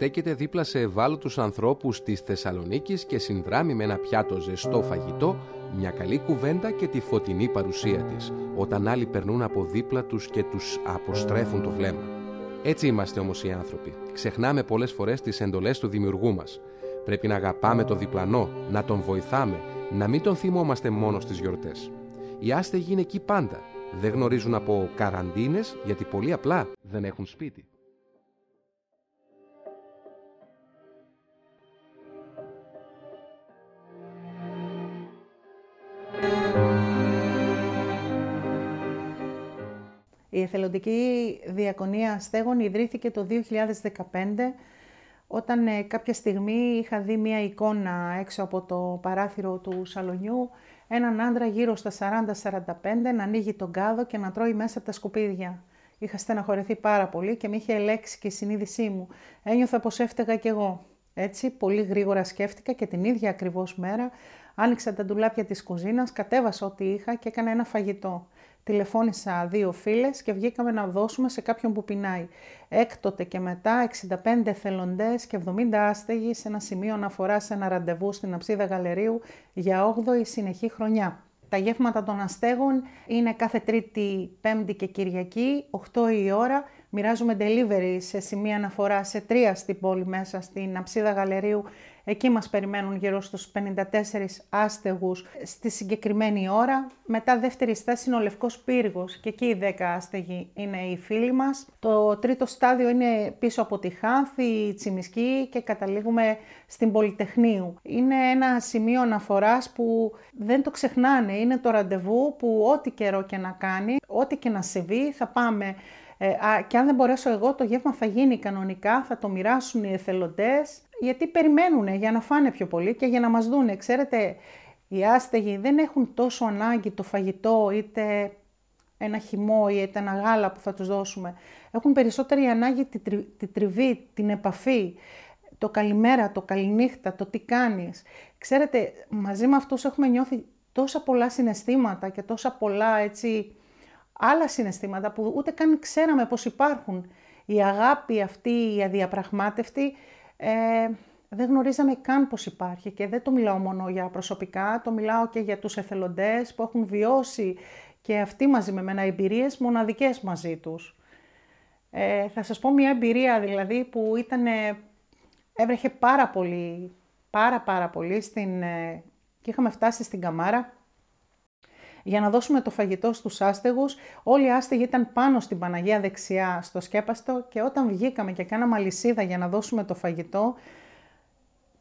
στέκεται δίπλα σε ευάλωτους ανθρώπους της Θεσσαλονίκης και συνδράμει με ένα πιάτο ζεστό φαγητό, μια καλή κουβέντα και τη φωτεινή παρουσία της, όταν άλλοι περνούν από δίπλα τους και τους αποστρέφουν το βλέμμα. Έτσι είμαστε όμως οι άνθρωποι. Ξεχνάμε πολλές φορές τις εντολές του δημιουργού μας. Πρέπει να αγαπάμε το διπλανό, να τον βοηθάμε, να μην τον θυμόμαστε μόνο στις γιορτές. Οι άστεγοι είναι εκεί πάντα. Δεν γνωρίζουν από καραντίνες γιατί πολύ απλά δεν έχουν σπίτι. Η εθελοντική διακονία στέγων ιδρύθηκε το 2015 όταν ε, κάποια στιγμή είχα δει μία εικόνα έξω από το παράθυρο του σαλονιού, έναν άντρα γύρω στα 40-45 να ανοίγει τον κάδο και να τρώει μέσα από τα σκουπίδια. Είχα στεναχωρεθεί πάρα πολύ και με είχε ελέξει και η συνείδησή μου. Ένιωθα πως έφταιγα κι εγώ. Έτσι, πολύ γρήγορα σκέφτηκα και την ίδια ακριβώς μέρα άνοιξα τα ντουλάπια της κουζίνας, κατέβασα ό,τι είχα και έκανα ένα φαγητό. Τηλεφώνησα δύο φίλες και βγήκαμε να δώσουμε σε κάποιον που πεινάει. Έκτοτε και μετά 65 θελοντές και 70 άστεγοι σε ένα σημείο αναφορά σε ένα ραντεβού στην αψίδα γαλερίου για 8η συνεχή χρονιά. Τα γεύματα των αστέγων είναι κάθε Τρίτη, Πέμπτη και Κυριακή, 8 η ώρα. Μοιράζουμε delivery σε σημεία αναφορά σε τρία στην πόλη μέσα, στην αψίδα γαλερίου Εκεί μας περιμένουν γύρω στους 54 άστεγους στη συγκεκριμένη ώρα. Μετά δεύτερη στάση είναι ο Λευκός Πύργος και εκεί οι 10 άστεγοι είναι οι φίλοι μας. Το τρίτο στάδιο είναι πίσω από τη Χάνθη, η Τσιμισκή και καταλήγουμε στην Πολυτεχνείου. Είναι ένα σημείο αναφοράς που δεν το ξεχνάνε. Είναι το ραντεβού που ό,τι καιρό και να κάνει, ό,τι και να συμβεί θα πάμε ε, και αν δεν μπορέσω εγώ, το γεύμα θα γίνει κανονικά, θα το μοιράσουν οι εθελοντές γιατί περιμένουν για να φάνε πιο πολύ και για να μας δούνε. Ξέρετε, οι άστεγοι δεν έχουν τόσο ανάγκη το φαγητό, είτε ένα χυμό ή είτε ένα γάλα που θα τους δώσουμε. Έχουν περισσότερη ανάγκη τη, τριβή, την επαφή, το καλημέρα, το καληνύχτα, το τι κάνεις. Ξέρετε, μαζί με αυτούς έχουμε νιώθει τόσα πολλά συναισθήματα και τόσα πολλά έτσι, άλλα συναισθήματα που ούτε καν ξέραμε πως υπάρχουν. Η αγάπη αυτή, η αδιαπραγμάτευτη, ε, δεν γνωρίζαμε καν πως υπάρχει και δεν το μιλάω μόνο για προσωπικά, το μιλάω και για τους εθελοντές που έχουν βιώσει και αυτοί μαζί με μένα εμπειρίες μοναδικές μαζί τους. Ε, θα σας πω μια εμπειρία δηλαδή που ήταν, ε, έβρεχε πάρα πολύ, πάρα πάρα πολύ στην, και είχαμε φτάσει στην Καμάρα για να δώσουμε το φαγητό στους άστεγους. Όλοι οι άστεγοι ήταν πάνω στην Παναγία δεξιά στο σκέπαστο και όταν βγήκαμε και κάναμε αλυσίδα για να δώσουμε το φαγητό,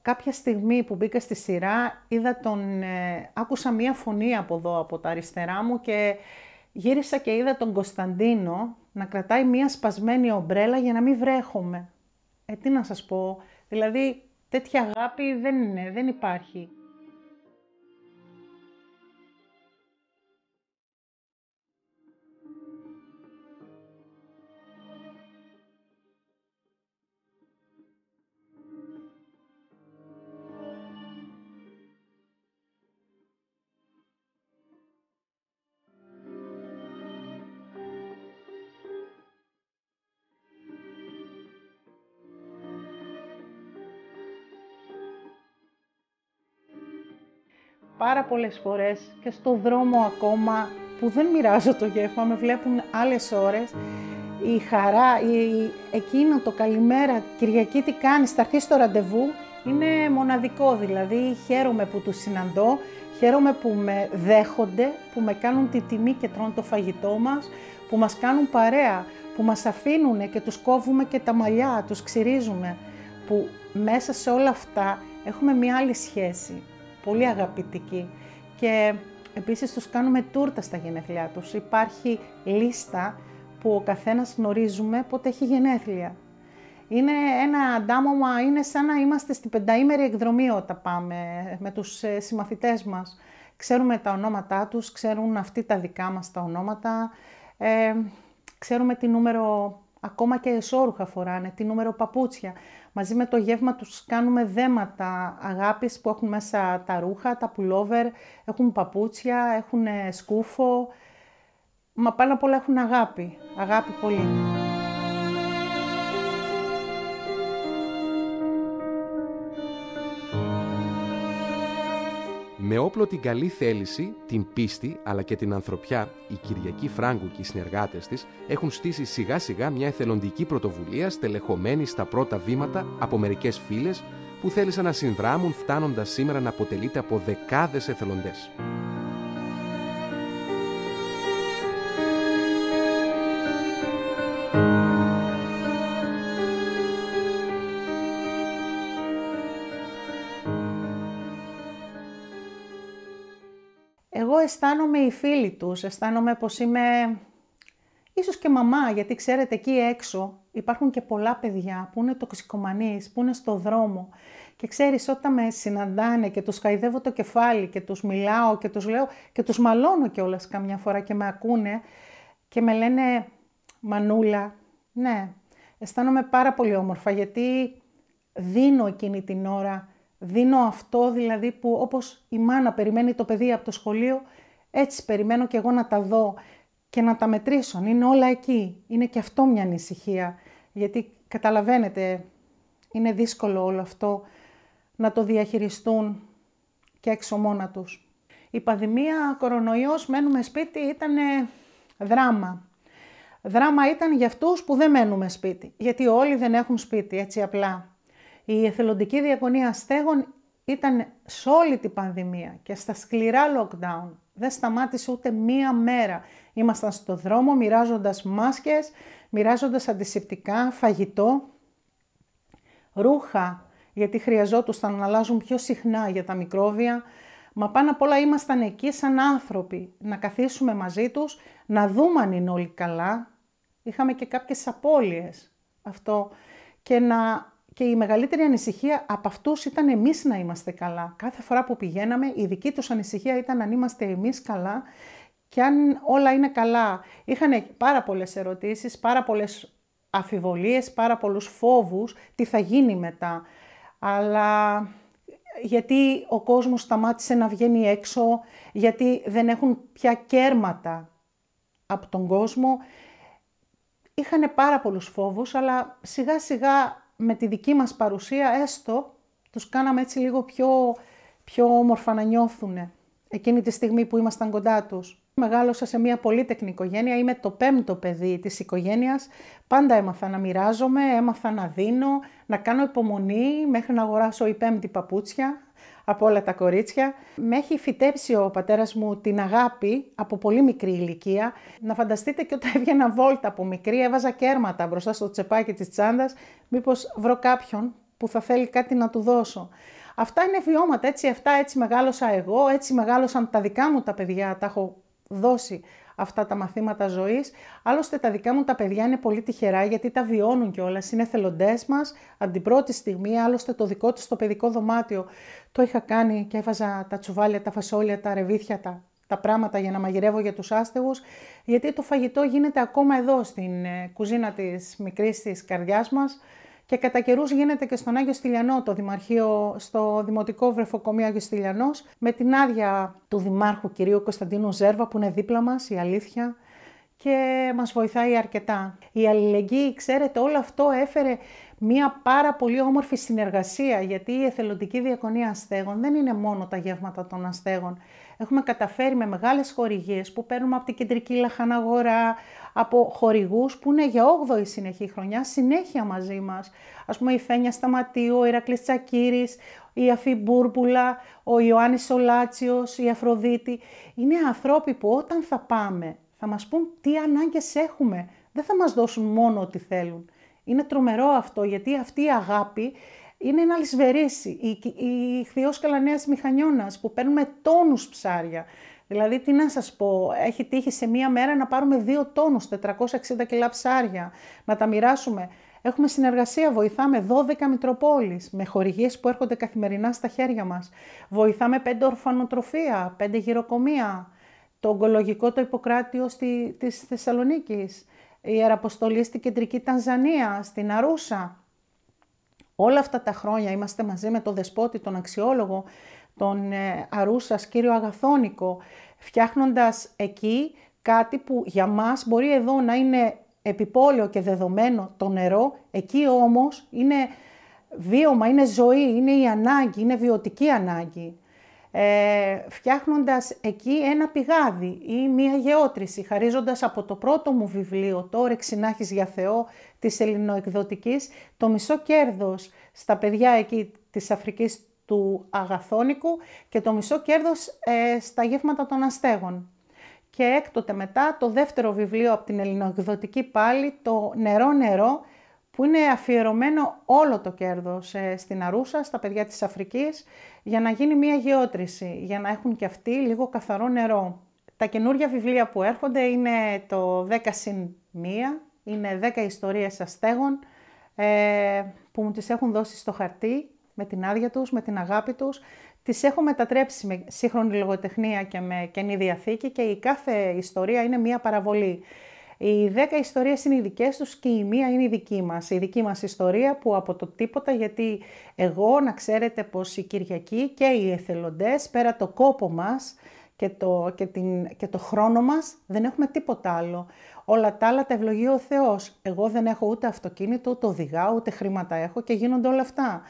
κάποια στιγμή που μπήκα στη σειρά είδα τον, ε, άκουσα μία φωνή από εδώ από τα αριστερά μου και γύρισα και είδα τον Κωνσταντίνο να κρατάει μία σπασμένη ομπρέλα για να μην βρέχομαι. Ε, τι να σας πω, δηλαδή τέτοια αγάπη δεν, είναι, δεν υπάρχει. πολλές φορές και στο δρόμο ακόμα που δεν μοιράζω το γεύμα, με βλέπουν άλλες ώρες. Η χαρά, η, εκείνο το καλημέρα, Κυριακή τι κάνεις, θα έρθεις στο ραντεβού, είναι μοναδικό δηλαδή. Χαίρομαι που τους συναντώ, χαίρομαι που με δέχονται, που με κάνουν τη τιμή και τρώνε το φαγητό μας, που μας κάνουν παρέα, που μας αφήνουν και τους κόβουμε και τα μαλλιά, τους ξυρίζουμε, που μέσα σε όλα αυτά έχουμε μια άλλη σχέση πολύ αγαπητικοί και επίσης τους κάνουμε τούρτα στα γενέθλιά τους. Υπάρχει λίστα που ο καθένας γνωρίζουμε πότε έχει γενέθλια. Είναι ένα αντάμωμα, είναι σαν να είμαστε στην πενταήμερη εκδρομή όταν πάμε με τους ε, συμμαθητές μας. Ξέρουμε τα ονόματά τους, ξέρουν αυτοί τα δικά μας τα ονόματα, ε, ξέρουμε τι νούμερο ακόμα και εσώρουχα φοράνε, τι νούμερο παπούτσια. Μαζί με το γεύμα τους κάνουμε δέματα αγάπης που έχουν μέσα τα ρούχα, τα πουλόβερ, έχουν παπούτσια, έχουν σκούφο, μα πάνω απ' όλα έχουν αγάπη, αγάπη πολύ. Με όπλο την καλή θέληση, την πίστη αλλά και την ανθρωπιά, η Κυριακή Φράγκου και οι συνεργάτες της έχουν στήσει σιγά σιγά μια εθελοντική πρωτοβουλία στελεχωμένη στα πρώτα βήματα από μερικές φίλε που θέλησαν να συνδράμουν φτάνοντας σήμερα να αποτελείται από δεκάδες εθελοντές. αισθάνομαι οι φίλοι τους, αισθάνομαι πως είμαι ίσως και μαμά, γιατί ξέρετε εκεί έξω υπάρχουν και πολλά παιδιά που είναι τοξικομανείς, που είναι στο δρόμο και ξέρεις όταν με συναντάνε και τους χαϊδεύω το κεφάλι και τους μιλάω και τους λέω και τους μαλώνω κιόλας καμιά φορά και με ακούνε και με λένε μανούλα, ναι, αισθάνομαι πάρα πολύ όμορφα γιατί δίνω εκείνη την ώρα Δίνω αυτό δηλαδή που όπως η μάνα περιμένει το παιδί από το σχολείο, έτσι περιμένω και εγώ να τα δω και να τα μετρήσω. Είναι όλα εκεί. Είναι και αυτό μια ανησυχία. Γιατί καταλαβαίνετε, είναι δύσκολο όλο αυτό να το διαχειριστούν και έξω μόνα τους. Η πανδημία, κορονοϊός, μένουμε σπίτι ήταν δράμα. Δράμα ήταν για αυτούς που δεν μένουμε σπίτι. Γιατί όλοι δεν έχουν σπίτι, έτσι απλά. Η εθελοντική διακονία στέγων ήταν σε όλη την πανδημία και στα σκληρά lockdown. Δεν σταμάτησε ούτε μία μέρα. Ήμασταν στο δρόμο μοιράζοντας μάσκες, μοιράζοντας αντισηπτικά, φαγητό, ρούχα, γιατί χρειαζόντουσαν να αλλάζουν πιο συχνά για τα μικρόβια. Μα πάνω απ' όλα ήμασταν εκεί σαν άνθρωποι, να καθίσουμε μαζί τους, να δούμε αν είναι όλοι καλά. Είχαμε και κάποιες απώλειες αυτό και να και η μεγαλύτερη ανησυχία από αυτούς ήταν εμείς να είμαστε καλά. Κάθε φορά που πηγαίναμε, η δική τους ανησυχία ήταν αν είμαστε εμείς καλά και αν όλα είναι καλά. Είχαν πάρα πολλές ερωτήσεις, πάρα πολλές αφιβολίες, πάρα πολλούς φόβους, τι θα γίνει μετά. Αλλά γιατί ο κόσμος σταμάτησε να βγαίνει έξω, γιατί δεν έχουν πια κέρματα από τον κόσμο. Είχαν πάρα πολλούς φόβους, αλλά σιγά σιγά με τη δική μας παρουσία έστω τους κάναμε έτσι λίγο πιο, πιο όμορφα να νιώθουν εκείνη τη στιγμή που ήμασταν κοντά τους. Μεγάλωσα σε μια πολύτεκνη οικογένεια, είμαι το πέμπτο παιδί της οικογένειας. Πάντα έμαθα να μοιράζομαι, έμαθα να δίνω, να κάνω υπομονή μέχρι να αγοράσω η πέμπτη παπούτσια από όλα τα κορίτσια. Με έχει φυτέψει ο πατέρας μου την αγάπη από πολύ μικρή ηλικία. Να φανταστείτε και όταν έβγαινα βόλτα από μικρή έβαζα κέρματα μπροστά στο τσεπάκι της τσάντας, μήπως βρω κάποιον που θα θέλει κάτι να του δώσω. Αυτά είναι βιώματα, έτσι αυτά έτσι μεγάλωσα εγώ, έτσι μεγάλωσαν τα δικά μου τα παιδιά, τα έχω δώσει αυτά τα μαθήματα ζωής. Άλλωστε τα δικά μου τα παιδιά είναι πολύ τυχερά γιατί τα βιώνουν κιόλας. είναι θελοντές μας από την πρώτη στιγμή, άλλωστε το δικό τους το παιδικό δωμάτιο το είχα κάνει και έβαζα τα τσουβάλια, τα φασόλια, τα ρεβίθια, τα, τα πράγματα για να μαγειρεύω για τους άστεγους, γιατί το φαγητό γίνεται ακόμα εδώ στην ε, κουζίνα της μικρής της καρδιάς μας και κατά καιρούς γίνεται και στον Άγιο Στυλιανό, το δημαρχείο, στο Δημοτικό Βρεφοκομείο Άγιος Στυλιανός, με την άδεια του Δημάρχου κυρίου Κωνσταντίνου Ζέρβα που είναι δίπλα μας, η αλήθεια, και μας βοηθάει αρκετά. Η αλληλεγγύη, ξέρετε, όλο αυτό έφερε μία πάρα πολύ όμορφη συνεργασία, γιατί η εθελοντική διακονία αστέγων δεν είναι μόνο τα γεύματα των αστέγων. Έχουμε καταφέρει με μεγάλες χορηγίες που παίρνουμε από την κεντρική λαχαναγορά, από χορηγούς που είναι για 8η συνεχή χρονιά, συνέχεια μαζί μας. Ας πούμε η Φένια Σταματίου, ο Ηρακλής Τσακύρης, η Αφή Μπούρπουλα, ο Ιωάννης Σολάτσιος, η Αφροδίτη. Είναι ανθρώποι που όταν θα πάμε θα μας πούν τι ανάγκες έχουμε. Δεν θα μας δώσουν μόνο ό,τι θέλουν. Είναι τρομερό αυτό, γιατί αυτή η αγάπη είναι ένα Η, Η, η χθιός καλανέας μηχανιώνας που παίρνουμε τόνους ψάρια. Δηλαδή, τι να σας πω, έχει τύχει σε μία μέρα να πάρουμε δύο τόνους, 460 κιλά ψάρια, να τα μοιράσουμε. Έχουμε συνεργασία, βοηθάμε 12 Μητροπόλεις με χορηγίες που έρχονται καθημερινά στα χέρια μας. Βοηθάμε 5 ορφανοτροφία, 5 γυροκομεία, το ογκολογικό το Ιπποκράτιο στη, της Θεσσαλονίκης ιεραποστολή στην κεντρική Τανζανία, στην Αρούσα. Όλα αυτά τα χρόνια είμαστε μαζί με τον δεσπότη, τον αξιόλογο, τον ε, Αρούσας, κύριο Αγαθόνικο, φτιάχνοντας εκεί κάτι που για μας μπορεί εδώ να είναι επιπόλαιο και δεδομένο το νερό, εκεί όμως είναι βίωμα, είναι ζωή, είναι η ανάγκη, είναι βιωτική ανάγκη ε, φτιάχνοντας εκεί ένα πηγάδι ή μία γεώτρηση, χαρίζοντας από το πρώτο μου βιβλίο, το «Όρεξη για Θεό» της ελληνοεκδοτικής, το μισό κέρδος στα παιδιά εκεί της Αφρικής του Αγαθόνικου και το μισό κέρδος ε, στα γεύματα των αστέγων. Και έκτοτε μετά το δεύτερο βιβλίο από την ελληνοεκδοτική πάλι, το «Νερό νερό», που είναι αφιερωμένο όλο το κέρδος ε, στην Αρούσα, στα παιδιά της Αφρικής, για να γίνει μια γεώτρηση, για να έχουν και αυτοί λίγο καθαρό νερό. Τα καινούργια βιβλία που έρχονται είναι το 10 συν 1, είναι 10 ιστορίες αστέγων ε, που μου τις έχουν δώσει στο χαρτί, με την άδεια τους, με την αγάπη τους. Τις έχω μετατρέψει με σύγχρονη λογοτεχνία και με καινή διαθήκη και η κάθε ιστορία είναι μία παραβολή. Οι 10 ιστορίες είναι οι δικές τους και η μία είναι η δική μας. Η δική μας ιστορία που από το τίποτα, γιατί εγώ να ξέρετε πως οι Κυριακή και οι εθελοντές πέρα το κόπο μας και το, και, και το χρόνο μας δεν έχουμε τίποτα άλλο. Όλα τα άλλα τα ευλογεί ο Θεός. Εγώ δεν έχω ούτε αυτοκίνητο, ούτε οδηγά, ούτε χρήματα έχω και γίνονται όλα αυτά.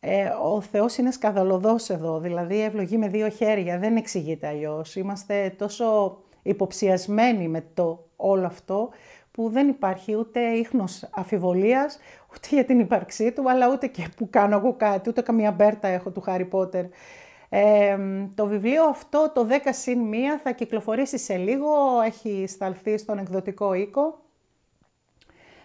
Ε, ο Θεός είναι σκαδαλωδός εδώ, δηλαδή ευλογεί με δύο χέρια, δεν εξηγείται αλλιώς. Είμαστε τόσο υποψιασμένοι με το όλο αυτό που δεν υπάρχει ούτε ίχνος αφιβολίας, ούτε για την ύπαρξή του, αλλά ούτε και που κάνω εγώ κάτι, ούτε καμία μπέρτα έχω του Χάρι Πότερ. το βιβλίο αυτό, το 10 συν 1, θα κυκλοφορήσει σε λίγο, έχει σταλθεί στον εκδοτικό οίκο.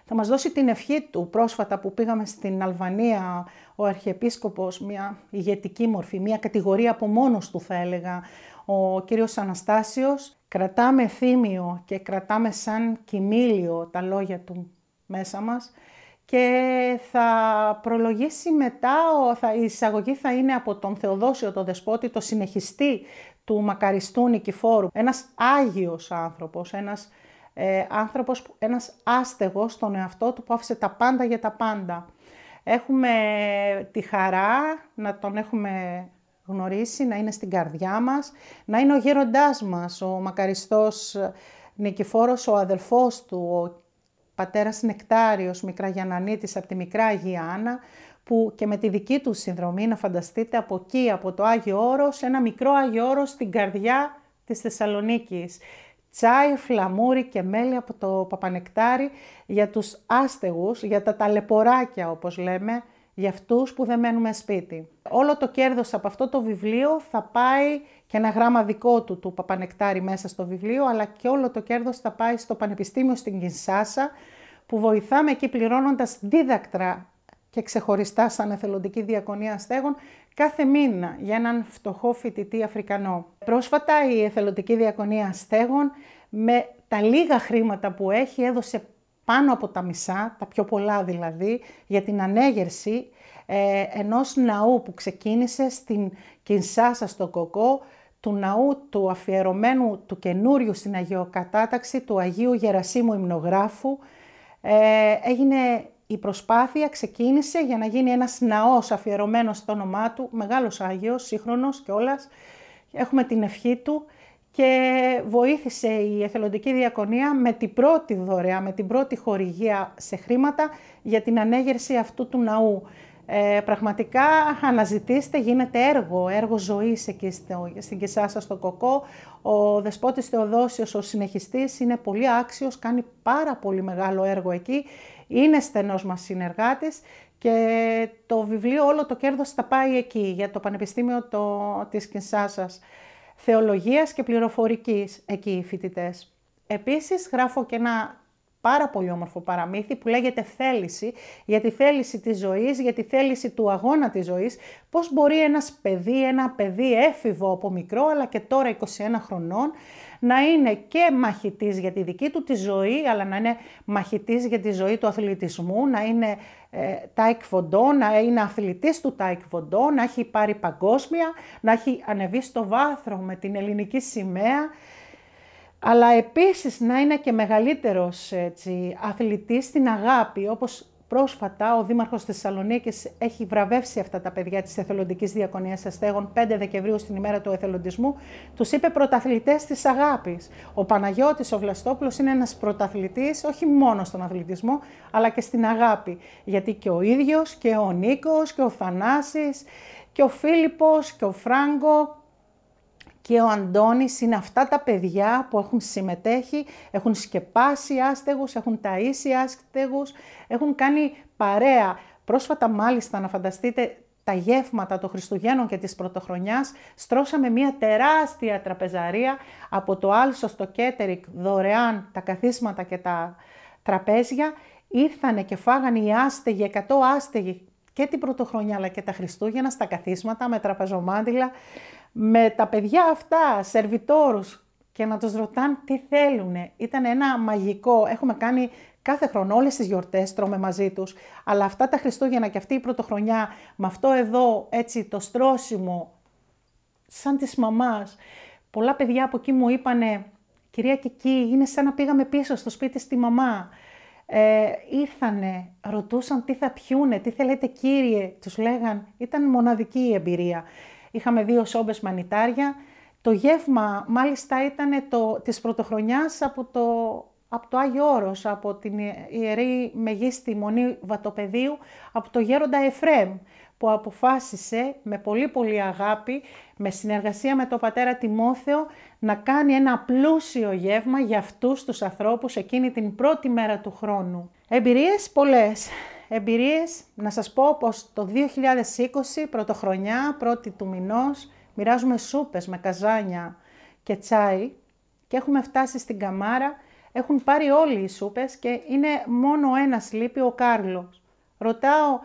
Θα μας δώσει την ευχή του πρόσφατα που πήγαμε στην Αλβανία, ο Αρχιεπίσκοπος, μια ηγετική μορφή, μια κατηγορία από μόνος του θα έλεγα, ο κύριος Αναστάσιος, κρατάμε θύμιο και κρατάμε σαν κοιμήλιο τα λόγια του μέσα μας και θα προλογίσει μετά, θα, η εισαγωγή θα είναι από τον Θεοδόσιο τον Δεσπότη, το συνεχιστή του μακαριστού Νικηφόρου, ένας άγιος άνθρωπος, ένας ε, άνθρωπος, ένας άστεγος στον εαυτό του που άφησε τα πάντα για τα πάντα. Έχουμε τη χαρά να τον έχουμε γνωρίσει, να είναι στην καρδιά μας, να είναι ο γέροντάς μας, ο μακαριστός ε, Νικηφόρος, ο αδελφός του, ο πατέρας Νεκτάριος Μικραγιανανίτης από τη Μικρά Αγία Άννα, που και με τη δική του συνδρομή, να φανταστείτε, από εκεί, από το Άγιο Όρος, ένα μικρό Άγιο Όρος στην καρδιά της Θεσσαλονίκης. Τσάι, φλαμούρι και μέλι από το Παπανεκτάρι για τους άστεγους, για τα ταλεποράκια όπως λέμε, για αυτούς που δεν μένουμε σπίτι. Όλο το κέρδος από αυτό το βιβλίο θα πάει και ένα γράμμα δικό του του Παπανεκτάρη μέσα στο βιβλίο, αλλά και όλο το κέρδος θα πάει στο Πανεπιστήμιο στην Κινσάσα, που βοηθάμε εκεί πληρώνοντας δίδακτρα και ξεχωριστά σαν εθελοντική διακονία στέγων, κάθε μήνα για έναν φτωχό φοιτητή Αφρικανό. Πρόσφατα η εθελοντική διακονία στέγων, με τα λίγα χρήματα που έχει έδωσε πάνω από τα μισά, τα πιο πολλά δηλαδή, για την ανέγερση ε, ενός ναού που ξεκίνησε στην Κινσάσα στο Κοκό, του ναού του αφιερωμένου του καινούριου στην Αγιοκατάταξη του Αγίου Γερασίμου Ιμνογράφου. Ε, έγινε η προσπάθεια, ξεκίνησε για να γίνει ένας ναός αφιερωμένος στο όνομά του, μεγάλος Άγιος, σύγχρονος όλας, Έχουμε την ευχή του και βοήθησε η Εθελοντική Διακονία με την πρώτη δωρεά, με την πρώτη χορηγία σε χρήματα για την ανέγερση αυτού του ναού. Ε, πραγματικά αναζητήστε, γίνεται έργο, έργο ζωής εκεί στο, στην Κεσάσα στο Κοκό. Ο Δεσπότης Θεοδόσιος, ο συνεχιστής, είναι πολύ άξιος, κάνει πάρα πολύ μεγάλο έργο εκεί. Είναι στενός μας συνεργάτης και το βιβλίο όλο το κέρδος θα πάει εκεί, για το Πανεπιστήμιο το, της Κεσάσας θεολογίας και πληροφορικής εκεί οι φοιτητές. Επίσης γράφω και ένα πάρα πολύ όμορφο παραμύθι που λέγεται θέληση, για τη θέληση της ζωής, για τη θέληση του αγώνα της ζωής, πώς μπορεί ένας παιδί, ένα παιδί έφηβο από μικρό, αλλά και τώρα 21 χρονών, να είναι και μαχητής για τη δική του τη ζωή, αλλά να είναι μαχητής για τη ζωή του αθλητισμού, να είναι ε, να είναι αθλητής του Φοντό, να έχει πάρει παγκόσμια, να έχει ανεβεί στο βάθρο με την ελληνική σημαία, αλλά επίσης να είναι και μεγαλύτερος έτσι, αθλητής στην αγάπη, όπως Πρόσφατα, ο Δήμαρχος της Θεσσαλονίκης έχει βραβεύσει αυτά τα παιδιά της Εθελοντικής Διακονίας Αστέγων 5 Δεκεμβρίου στην ημέρα του εθελοντισμού. Τους είπε πρωταθλητές της αγάπης. Ο Παναγιώτης ο Βλαστόπουλος είναι ένας πρωταθλητής όχι μόνο στον αθλητισμό, αλλά και στην αγάπη. Γιατί και ο ίδιος και ο Νίκος και ο Θανάσης και ο Φίλιππος και ο Φράγκο και ο Αντώνης είναι αυτά τα παιδιά που έχουν συμμετέχει, έχουν σκεπάσει άστεγους, έχουν ταΐσει άστεγους, έχουν κάνει παρέα. Πρόσφατα μάλιστα να φανταστείτε τα γεύματα των Χριστουγέννων και της Πρωτοχρονιάς, στρώσαμε μια τεράστια τραπεζαρία από το Άλσος στο Κέτερικ, δωρεάν τα καθίσματα και τα τραπέζια. Ήρθανε και φάγανε οι άστεγοι, 100 άστεγοι και την Πρωτοχρονιά αλλά και τα Χριστούγεννα στα καθίσματα με τραπεζομάντιλα με τα παιδιά αυτά, σερβιτόρους και να τους ρωτάνε τι θέλουν. Ήταν ένα μαγικό, έχουμε κάνει κάθε χρόνο όλες τις γιορτές, τρώμε μαζί τους, αλλά αυτά τα Χριστούγεννα και αυτή η πρωτοχρονιά, με αυτό εδώ έτσι το στρώσιμο, σαν της μαμάς, πολλά παιδιά από εκεί μου είπανε, κυρία εκεί, είναι σαν να πήγαμε πίσω στο σπίτι στη μαμά. Ε, ήρθανε, ρωτούσαν τι θα πιούνε, τι θέλετε κύριε, τους λέγαν, ήταν μοναδική η εμπειρία. Είχαμε δύο σόμπες μανιτάρια. Το γεύμα μάλιστα ήταν το, της πρωτοχρονιάς από το, από το Άγιο Όρος, από την Ιερή Μεγίστη Μονή Βατοπεδίου, από το Γέροντα Εφραίμ, που αποφάσισε με πολύ πολύ αγάπη, με συνεργασία με τον πατέρα Τιμόθεο, να κάνει ένα πλούσιο γεύμα για αυτούς τους ανθρώπους εκείνη την πρώτη μέρα του χρόνου. Εμπειρίες πολλές εμπειρίες, να σας πω πως το 2020, πρωτοχρονιά, πρώτη του μηνός, μοιράζουμε σούπες με καζάνια και τσάι και έχουμε φτάσει στην Καμάρα, έχουν πάρει όλοι οι σούπες και είναι μόνο ένας λείπει, ο Κάρλος. Ρωτάω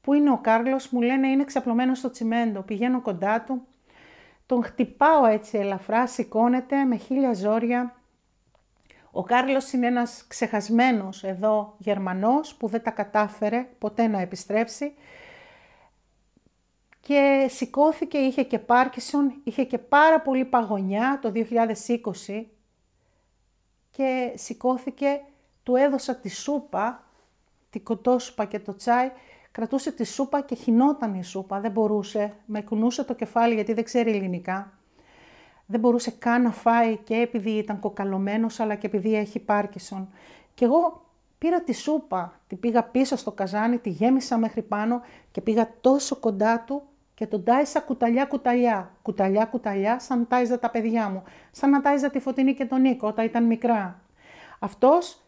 πού είναι ο Κάρλος, μου λένε είναι ξαπλωμένος στο τσιμέντο, πηγαίνω κοντά του, τον χτυπάω έτσι ελαφρά, σηκώνεται με χίλια ζόρια, ο Κάρλος είναι ένας ξεχασμένος εδώ Γερμανός που δεν τα κατάφερε ποτέ να επιστρέψει και σηκώθηκε, είχε και Πάρκισον, είχε και πάρα πολύ παγωνιά το 2020 και σηκώθηκε, του έδωσα τη σούπα, τη κοτόσουπα και το τσάι, κρατούσε τη σούπα και χινόταν η σούπα, δεν μπορούσε, με κουνούσε το κεφάλι γιατί δεν ξέρει ελληνικά δεν μπορούσε καν να φάει και επειδή ήταν κοκαλωμένος αλλά και επειδή έχει Πάρκισον. Και εγώ πήρα τη σούπα, την πήγα πίσω στο καζάνι, τη γέμισα μέχρι πάνω και πήγα τόσο κοντά του και τον τάισα κουταλιά-κουταλιά, κουταλιά-κουταλιά σαν τάιζα τα παιδιά μου, σαν να τάιζα τη Φωτεινή και τον Νίκο όταν ήταν μικρά. Αυτός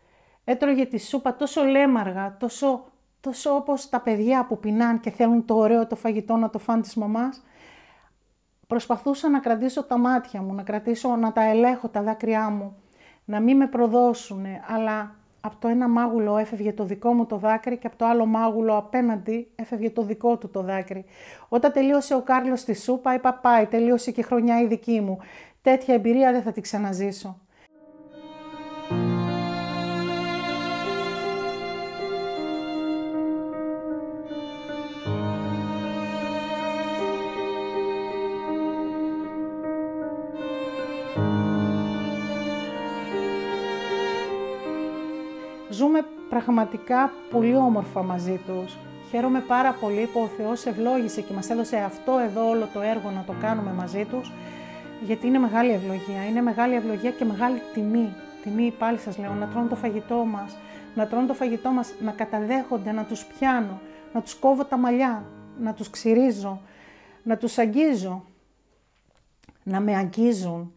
έτρωγε τη σούπα τόσο λέμαργα, τόσο, τόσο όπως τα παιδιά που πεινάν και θέλουν το ωραίο το φαγητό να το φάνε μαμάς, προσπαθούσα να κρατήσω τα μάτια μου, να κρατήσω, να τα ελέγχω τα δάκρυά μου, να μην με προδώσουν, αλλά από το ένα μάγουλο έφευγε το δικό μου το δάκρυ και από το άλλο μάγουλο απέναντι έφευγε το δικό του το δάκρυ. Όταν τελείωσε ο Κάρλος τη σούπα, είπα πάει, τελείωσε και η χρονιά η δική μου. Τέτοια εμπειρία δεν θα τη ξαναζήσω. πραγματικά πολύ ναι. όμορφα μαζί τους. Χαίρομαι πάρα πολύ που ο Θεός ευλόγησε και μας έδωσε αυτό εδώ όλο το έργο να το ναι. κάνουμε μαζί τους, γιατί είναι μεγάλη ευλογία. Είναι μεγάλη ευλογία και μεγάλη τιμή. Τιμή πάλι σας λέω, να ναι. τρώνε το φαγητό μας, να τρώνε το φαγητό μας, να καταδέχονται, να τους πιάνω, να τους κόβω τα μαλλιά, να τους ξυρίζω, να τους αγγίζω, να με αγγίζουν,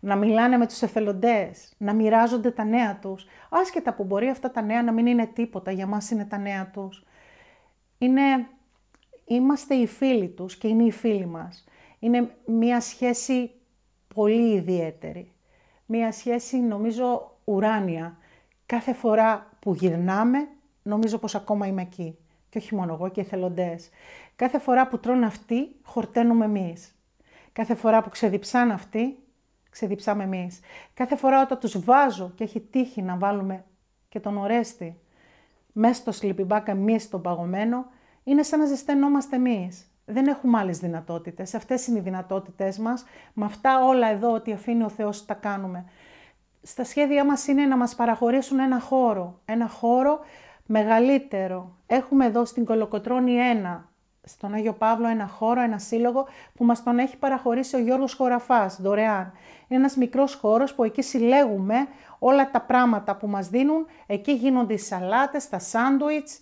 να μιλάνε με τους εθελοντές, να μοιράζονται τα νέα τους, άσχετα που μπορεί αυτά τα νέα να μην είναι τίποτα, για μας είναι τα νέα τους. είμαστε οι φίλοι τους και είναι οι φίλοι μας. Είναι μία σχέση πολύ ιδιαίτερη. Μία σχέση νομίζω ουράνια. Κάθε φορά που γυρνάμε νομίζω πως ακόμα είμαι εκεί. Και όχι μόνο εγώ και οι εθελοντές. Κάθε φορά που τρώνε αυτοί χορταίνουμε εμείς. Κάθε φορά που ξεδιψάνε αυτοί ξεδιψάμε εμείς. Κάθε φορά όταν τους βάζω και έχει τύχει να βάλουμε και τον ορέστη μέσα στο σλιπιμπάκ εμείς τον παγωμένο, είναι σαν να ζεσταίνόμαστε εμείς. Δεν έχουμε άλλες δυνατότητες. Αυτές είναι οι δυνατότητες μας. Με αυτά όλα εδώ ότι αφήνει ο Θεός τα κάνουμε. Στα σχέδιά μας είναι να μας παραχωρήσουν ένα χώρο. Ένα χώρο μεγαλύτερο. Έχουμε εδώ στην Κολοκοτρώνη ένα στον Άγιο Παύλο ένα χώρο, ένα σύλλογο που μας τον έχει παραχωρήσει ο Γιώργος Χωραφάς, δωρεάν. Είναι ένας μικρός χώρος που εκεί συλλέγουμε όλα τα πράγματα που μας δίνουν. Εκεί γίνονται οι σαλάτες, τα σάντουιτς,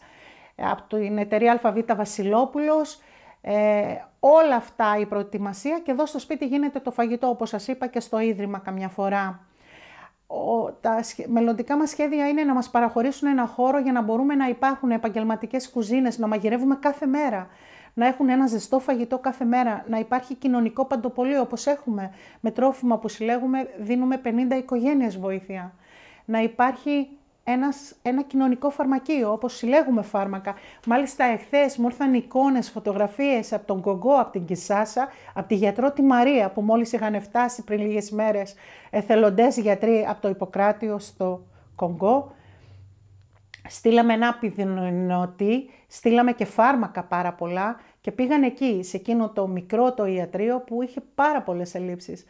από την εταιρεία ΑΒ Βασιλόπουλος, ε, όλα αυτά η προετοιμασία και εδώ στο σπίτι γίνεται το φαγητό όπως σας είπα και στο Ίδρυμα καμιά φορά. Ο, τα μελλοντικά μας σχέδια είναι να μας παραχωρήσουν ένα χώρο για να μπορούμε να υπάρχουν επαγγελματικές κουζίνες, να μαγειρεύουμε κάθε μέρα να έχουν ένα ζεστό φαγητό κάθε μέρα, να υπάρχει κοινωνικό παντοπολείο όπως έχουμε, με τρόφιμα που συλλέγουμε δίνουμε 50 οικογένειες βοήθεια, να υπάρχει ένας, ένα κοινωνικό φαρμακείο, όπως συλλέγουμε φάρμακα. Μάλιστα εχθές μου ήρθαν εικόνες, φωτογραφίες από τον Κογκό, από την Κισάσα, από τη γιατρό τη Μαρία που μόλις είχαν φτάσει πριν λίγες μέρες εθελοντές γιατροί από το Ιπποκράτιο στο Κογκό. Στείλαμε ένα πιδινωτή, στείλαμε και φάρμακα πάρα πολλά. Και πήγαν εκεί, σε εκείνο το μικρό το ιατρείο που είχε πάρα πολλές ελλείψεις.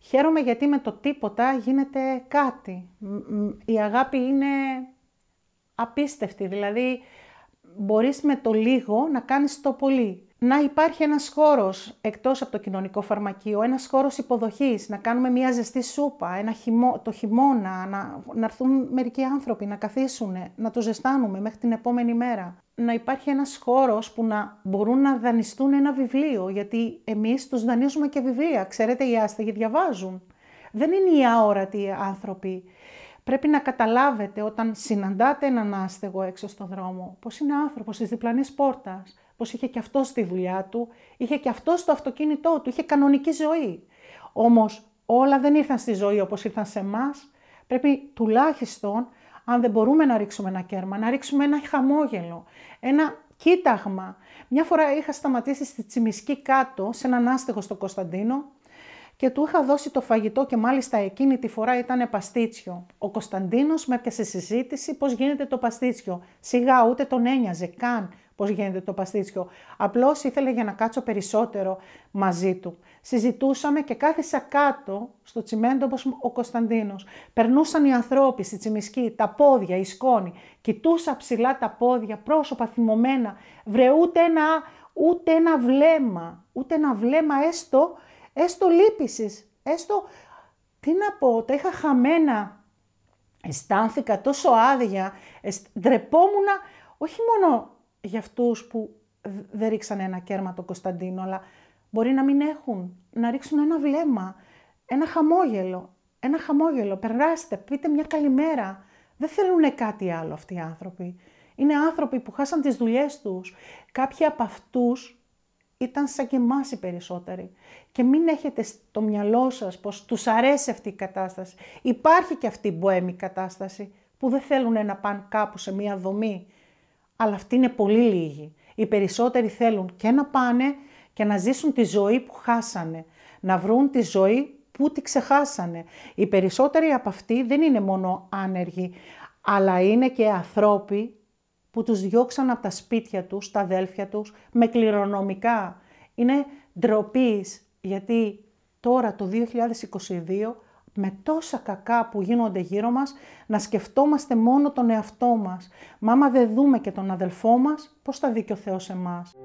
Χαίρομαι γιατί με το τίποτα γίνεται κάτι. Η αγάπη είναι απίστευτη, δηλαδή μπορείς με το λίγο να κάνεις το πολύ. Να υπάρχει ένας χώρος εκτός από το κοινωνικό φαρμακείο, ένας χώρος υποδοχής, να κάνουμε μια ζεστή σούπα, ένα το χειμώνα, να, να έρθουν μερικοί άνθρωποι να καθίσουν, να τους ζεστάνουμε μέχρι την επόμενη μέρα να υπάρχει ένας χώρος που να μπορούν να δανειστούν ένα βιβλίο, γιατί εμείς τους δανείζουμε και βιβλία. Ξέρετε, οι άστεγοι διαβάζουν. Δεν είναι οι αόρατοι άνθρωποι. Πρέπει να καταλάβετε όταν συναντάτε έναν άστεγο έξω στον δρόμο, πως είναι άνθρωπος της διπλανής πόρτας, πως είχε και αυτός τη δουλειά του, είχε και αυτός το αυτοκίνητό του, είχε κανονική ζωή. Όμως όλα δεν ήρθαν στη ζωή όπως ήρθαν σε εμάς. Πρέπει τουλάχιστον αν δεν μπορούμε να ρίξουμε ένα κέρμα, να ρίξουμε ένα χαμόγελο, ένα κοίταγμα. Μια φορά είχα σταματήσει στη Τσιμισκή κάτω, σε έναν άστεγο στο Κωνσταντίνο, και του είχα δώσει το φαγητό και μάλιστα εκείνη τη φορά ήταν παστίτσιο. Ο Κωνσταντίνος με έπιασε συζήτηση πώς γίνεται το παστίτσιο. Σιγά ούτε τον ένοιαζε καν πώς γίνεται το παστίτσιο. Απλώς ήθελε για να κάτσω περισσότερο μαζί του συζητούσαμε και κάθισα κάτω στο τσιμέντο όπως ο Κωνσταντίνος. Περνούσαν οι ανθρώποι στη τσιμισκή, τα πόδια, η σκόνη. Κοιτούσα ψηλά τα πόδια, πρόσωπα θυμωμένα. Βρε ούτε ένα, ούτε ένα βλέμμα, ούτε ένα βλέμμα έστω, έστω λύπησης, έστω... Τι να πω, τα είχα χαμένα. Αισθάνθηκα τόσο άδεια, Δρεπόμουνα, όχι μόνο για αυτούς που δεν ρίξαν ένα κέρμα τον Κωνσταντίνο, αλλά Μπορεί να μην έχουν, να ρίξουν ένα βλέμμα, ένα χαμόγελο. Ένα χαμόγελο, περάστε, πείτε μια καλημέρα. Δεν θέλουν κάτι άλλο αυτοί οι άνθρωποι. Είναι άνθρωποι που χάσαν τις δουλειές τους. Κάποιοι από αυτούς ήταν σαν και εμάς οι περισσότεροι. Και μην έχετε στο μυαλό σας πως τους αρέσει αυτή η κατάσταση. Υπάρχει και αυτή η μποέμη κατάσταση που δεν θέλουν να πάνε κάπου σε μία δομή. Αλλά αυτοί είναι πολύ λίγοι. Οι περισσότεροι θέλουν και να πάνε και να ζήσουν τη ζωή που χάσανε, να βρουν τη ζωή που τη ξεχάσανε. Οι περισσότεροι από αυτοί δεν είναι μόνο άνεργοι, αλλά είναι και ανθρώποι που τους διώξαν από τα σπίτια τους, τα αδέλφια τους, με κληρονομικά. Είναι ντροπής, γιατί τώρα το 2022 με τόσα κακά που γίνονται γύρω μας, να σκεφτόμαστε μόνο τον εαυτό μας. Μα άμα δεν δούμε και τον αδελφό μας, πώς θα δει και ο Θεός εμάς.